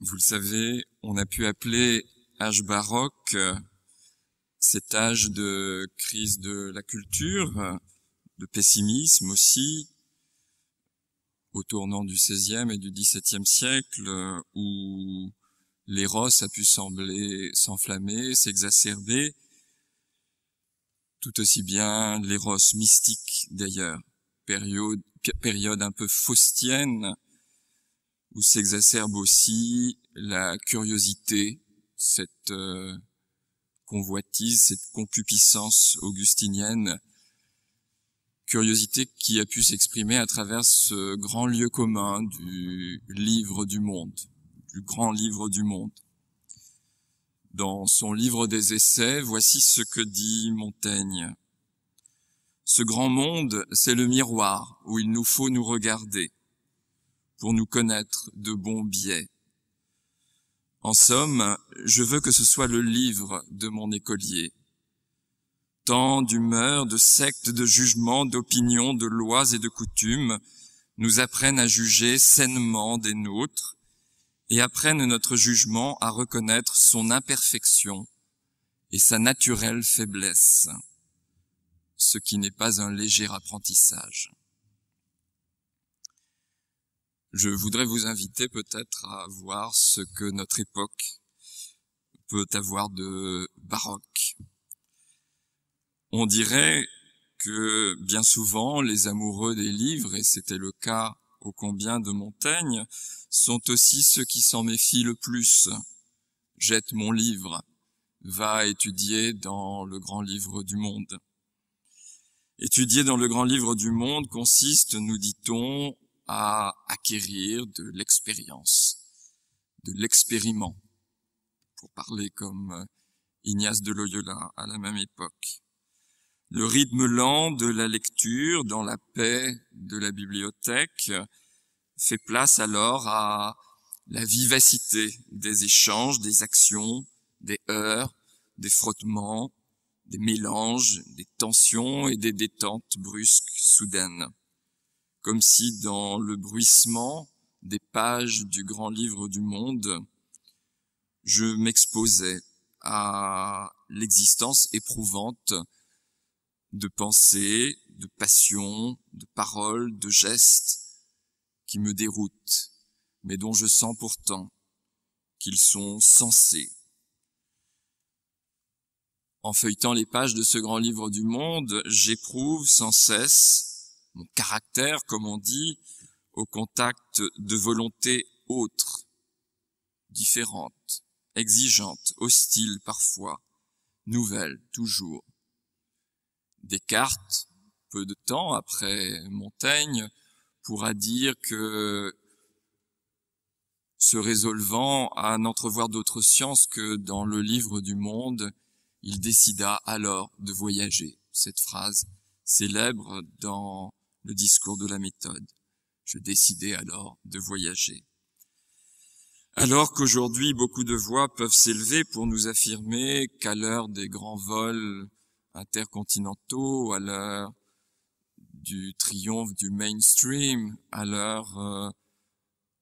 Vous le savez, on a pu appeler âge baroque euh, cet âge de crise de la culture, de pessimisme aussi, au tournant du XVIe et du XVIIe siècle, euh, où l'éros a pu sembler s'enflammer, s'exacerber, tout aussi bien l'éros mystique d'ailleurs, période, période un peu faustienne, où s'exacerbe aussi la curiosité, cette euh, convoitise, cette concupiscence augustinienne, curiosité qui a pu s'exprimer à travers ce grand lieu commun du livre du monde, du grand livre du monde. Dans son livre des essais, voici ce que dit Montaigne. Ce grand monde, c'est le miroir où il nous faut nous regarder pour nous connaître de bons biais. En somme, je veux que ce soit le livre de mon écolier. Tant d'humeurs, de sectes, de jugements, d'opinions, de lois et de coutumes nous apprennent à juger sainement des nôtres et apprennent notre jugement à reconnaître son imperfection et sa naturelle faiblesse, ce qui n'est pas un léger apprentissage je voudrais vous inviter peut-être à voir ce que notre époque peut avoir de baroque. On dirait que bien souvent les amoureux des livres, et c'était le cas au combien de Montaigne, sont aussi ceux qui s'en méfient le plus. Jette mon livre, va étudier dans le grand livre du monde. Étudier dans le grand livre du monde consiste, nous dit-on, à acquérir de l'expérience, de l'expériment, pour parler comme euh, Ignace de Loyola à la même époque. Le rythme lent de la lecture dans la paix de la bibliothèque fait place alors à la vivacité des échanges, des actions, des heurts, des frottements, des mélanges, des tensions et des détentes brusques, soudaines comme si dans le bruissement des pages du grand livre du monde, je m'exposais à l'existence éprouvante de pensées, de passions, de paroles, de gestes qui me déroutent, mais dont je sens pourtant qu'ils sont censés. En feuilletant les pages de ce grand livre du monde, j'éprouve sans cesse mon caractère, comme on dit, au contact de volontés autres, différentes, exigeantes, hostiles parfois, nouvelles toujours. Descartes, peu de temps après Montaigne, pourra dire que se résolvant à n'entrevoir d'autres sciences que dans le livre du monde, il décida alors de voyager. Cette phrase célèbre dans le discours de la méthode. Je décidai alors de voyager. Alors qu'aujourd'hui beaucoup de voix peuvent s'élever pour nous affirmer qu'à l'heure des grands vols intercontinentaux, à l'heure du triomphe du mainstream, à l'heure euh,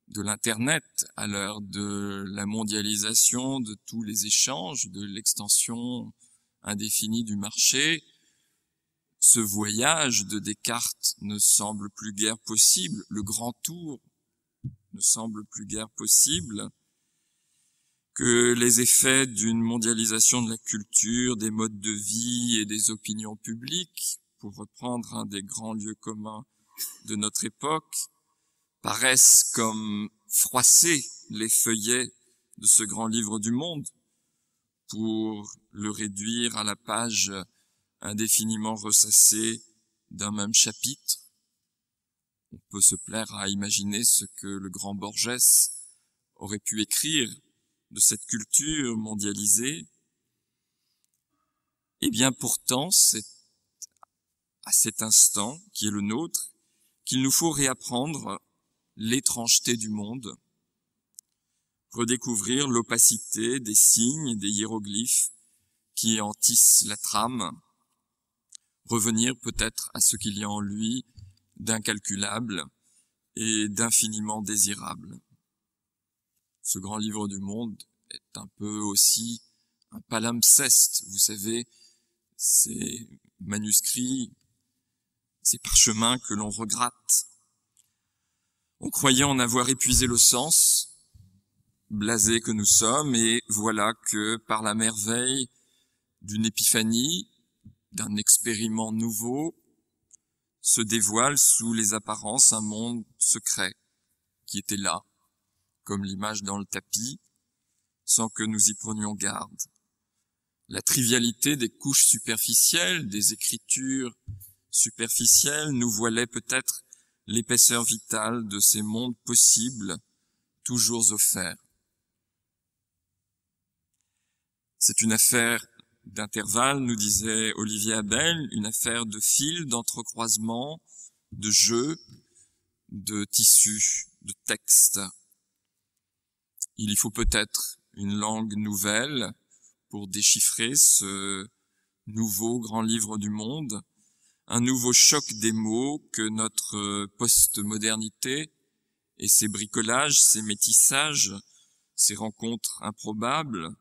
de l'Internet, à l'heure de la mondialisation, de tous les échanges, de l'extension indéfinie du marché, ce voyage de Descartes ne semble plus guère possible, le grand tour ne semble plus guère possible, que les effets d'une mondialisation de la culture, des modes de vie et des opinions publiques, pour reprendre un des grands lieux communs de notre époque, paraissent comme froisser les feuillets de ce grand livre du monde pour le réduire à la page indéfiniment ressassé d'un même chapitre. On peut se plaire à imaginer ce que le grand Borges aurait pu écrire de cette culture mondialisée. Et eh bien pourtant, c'est à cet instant qui est le nôtre qu'il nous faut réapprendre l'étrangeté du monde, redécouvrir l'opacité des signes, des hiéroglyphes qui en la trame, revenir peut-être à ce qu'il y a en lui d'incalculable et d'infiniment désirable. Ce grand livre du monde est un peu aussi un palimpseste, vous savez, ces manuscrits, ces parchemins que l'on regratte. On croyait en avoir épuisé le sens, blasé que nous sommes, et voilà que par la merveille d'une épiphanie, d'un expériment nouveau, se dévoile sous les apparences un monde secret qui était là, comme l'image dans le tapis, sans que nous y prenions garde. La trivialité des couches superficielles, des écritures superficielles, nous voilait peut-être l'épaisseur vitale de ces mondes possibles, toujours offerts. C'est une affaire d'intervalle, nous disait Olivier Abel, une affaire de fil, d'entrecroisement, de jeux, de tissus, de texte. Il y faut peut-être une langue nouvelle pour déchiffrer ce nouveau grand livre du monde, un nouveau choc des mots que notre postmodernité et ses bricolages, ses métissages, ses rencontres improbables,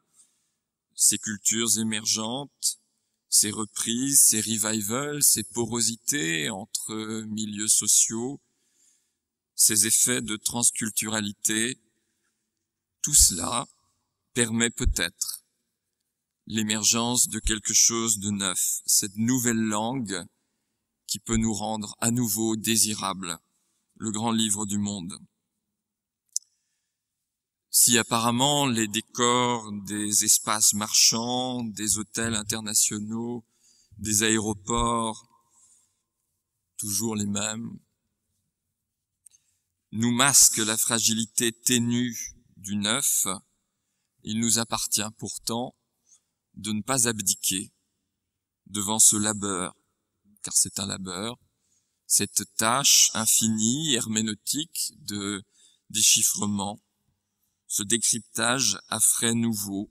ces cultures émergentes, ces reprises, ces revivals, ces porosités entre milieux sociaux, ces effets de transculturalité, tout cela permet peut-être l'émergence de quelque chose de neuf, cette nouvelle langue qui peut nous rendre à nouveau désirables, le grand livre du monde. Si apparemment les décors des espaces marchands, des hôtels internationaux, des aéroports, toujours les mêmes, nous masquent la fragilité ténue du neuf, il nous appartient pourtant de ne pas abdiquer devant ce labeur, car c'est un labeur, cette tâche infinie, herméneutique de déchiffrement ce décryptage à frais nouveau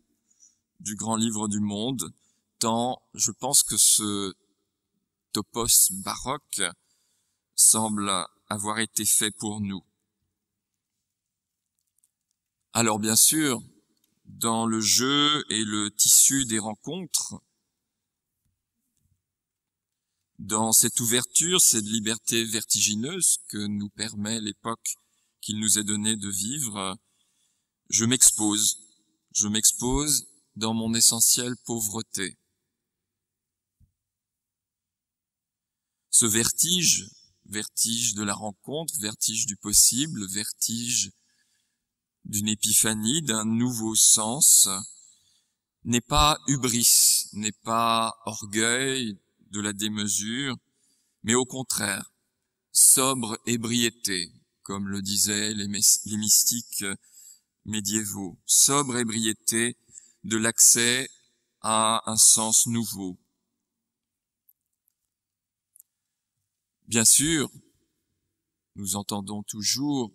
du grand livre du monde, tant je pense que ce topos baroque semble avoir été fait pour nous. Alors bien sûr, dans le jeu et le tissu des rencontres, dans cette ouverture, cette liberté vertigineuse que nous permet l'époque qu'il nous est donné de vivre, je m'expose. Je m'expose dans mon essentielle pauvreté. Ce vertige, vertige de la rencontre, vertige du possible, vertige d'une épiphanie, d'un nouveau sens, n'est pas hubris, n'est pas orgueil de la démesure, mais au contraire, sobre ébriété, comme le disaient les, mystiques médiévaux, sobre ébriété de l'accès à un sens nouveau. Bien sûr, nous entendons toujours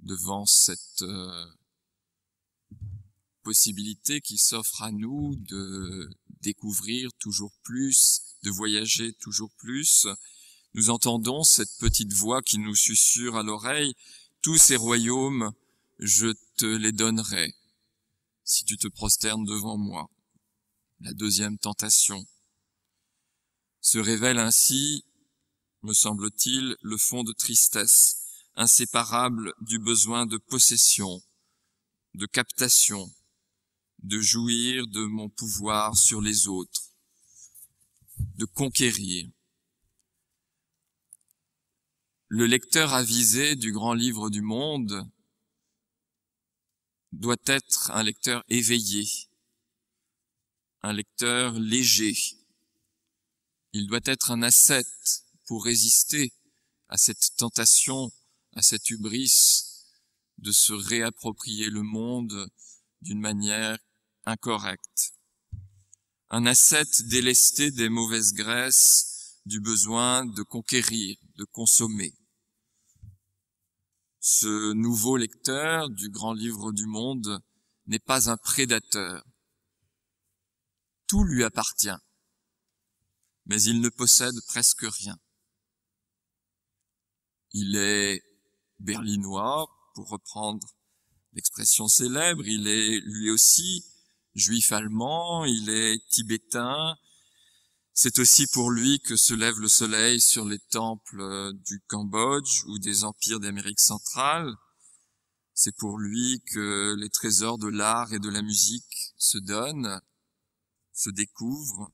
devant cette euh, possibilité qui s'offre à nous de découvrir toujours plus, de voyager toujours plus, nous entendons cette petite voix qui nous susurre à l'oreille, tous ces royaumes je te les donnerai si tu te prosternes devant moi. La deuxième tentation. Se révèle ainsi, me semble-t-il, le fond de tristesse, inséparable du besoin de possession, de captation, de jouir de mon pouvoir sur les autres, de conquérir. Le lecteur avisé du grand livre du monde doit être un lecteur éveillé, un lecteur léger. Il doit être un ascète pour résister à cette tentation, à cette hubris de se réapproprier le monde d'une manière incorrecte. Un ascète délesté des mauvaises graisses, du besoin de conquérir, de consommer ce nouveau lecteur du grand livre du monde n'est pas un prédateur. Tout lui appartient, mais il ne possède presque rien. Il est berlinois, pour reprendre l'expression célèbre, il est lui aussi juif allemand, il est tibétain, c'est aussi pour lui que se lève le soleil sur les temples euh, du Cambodge ou des empires d'Amérique centrale. C'est pour lui que les trésors de l'art et de la musique se donnent, se découvrent.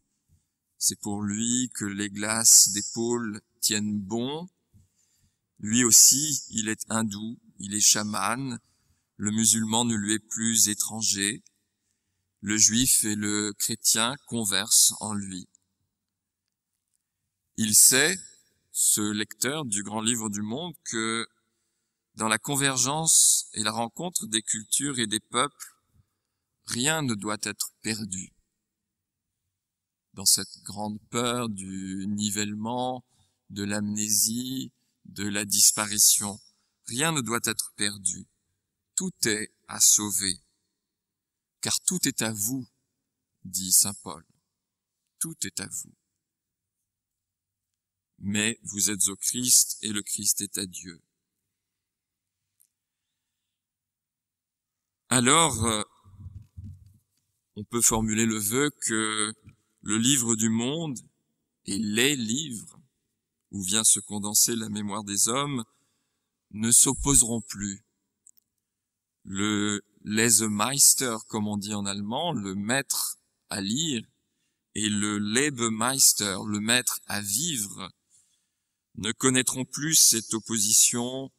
C'est pour lui que les glaces des pôles tiennent bon. Lui aussi, il est hindou, il est chaman. Le musulman ne lui est plus étranger. Le juif et le chrétien conversent en lui. Il sait, ce lecteur du grand livre du monde, que dans la convergence et la rencontre des cultures et des peuples, rien ne doit être perdu. Dans cette grande peur du nivellement, de l'amnésie, de la disparition, rien ne doit être perdu. Tout est à sauver. Car tout est à vous, dit Saint Paul. Tout est à vous mais vous êtes au Christ et le Christ est à Dieu. Alors, euh, on peut formuler le vœu que le livre du monde et les livres, où vient se condenser la mémoire des hommes, ne s'opposeront plus. Le Lesemeister, comme on dit en allemand, le maître à lire, et le Lebemeister, le maître à vivre, ne connaîtront plus cette opposition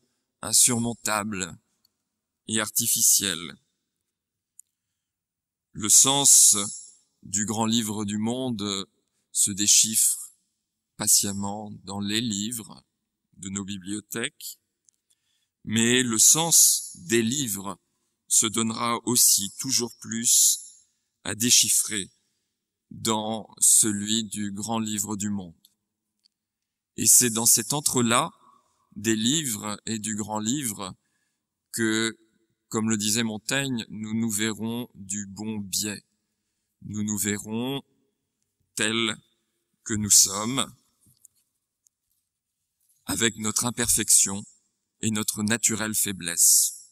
insurmontable et artificielle. Le sens du grand livre du monde se déchiffre patiemment dans les livres de nos bibliothèques, mais le sens des livres se donnera aussi toujours plus à déchiffrer dans celui du grand livre du monde. Et c'est dans cet entre-là des livres et du grand livre que, comme le disait Montaigne, nous nous verrons du bon biais. Nous nous verrons tels que nous sommes, avec notre imperfection et notre naturelle faiblesse,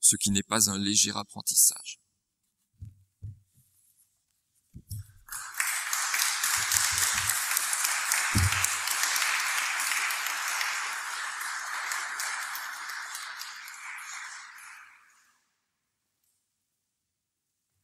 ce qui n'est pas un léger apprentissage.